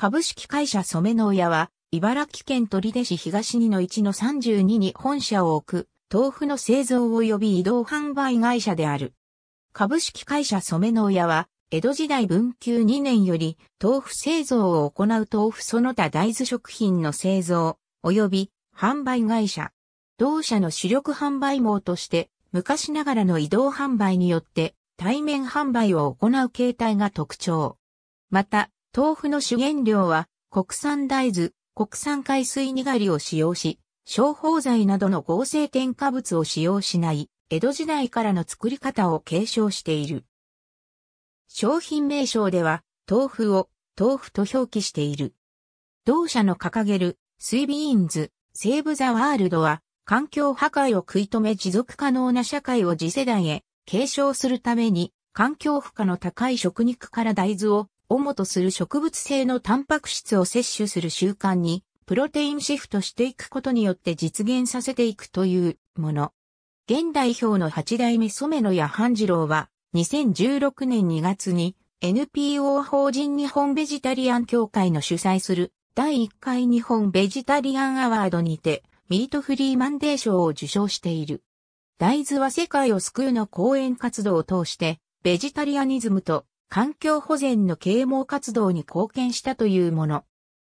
株式会社染の親は、茨城県取手市東2の1の32に本社を置く、豆腐の製造及び移動販売会社である。株式会社染の親は、江戸時代文久2年より、豆腐製造を行う豆腐その他大豆食品の製造、及び販売会社。同社の主力販売網として、昔ながらの移動販売によって、対面販売を行う形態が特徴。また、豆腐の主原料は国産大豆、国産海水にがりを使用し、消耗剤などの合成添加物を使用しない江戸時代からの作り方を継承している。商品名称では豆腐を豆腐と表記している。同社の掲げる水ビーンズ、セーブザワールドは環境破壊を食い止め持続可能な社会を次世代へ継承するために環境負荷の高い食肉から大豆を主とする植物性のタンパク質を摂取する習慣に、プロテインシフトしていくことによって実現させていくというもの。現代表の八代目染野屋半次郎は、2016年2月に NPO 法人日本ベジタリアン協会の主催する第1回日本ベジタリアンアワードにてミートフリーマンデー賞を受賞している。大豆は世界を救うの講演活動を通してベジタリアニズムと環境保全の啓蒙活動に貢献したというもの。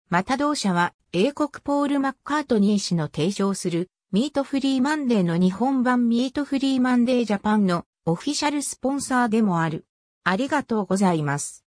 また同社は英国ポール・マッカートニー氏の提唱するミートフリーマンデーの日本版ミートフリーマンデージャパンのオフィシャルスポンサーでもある。ありがとうございます。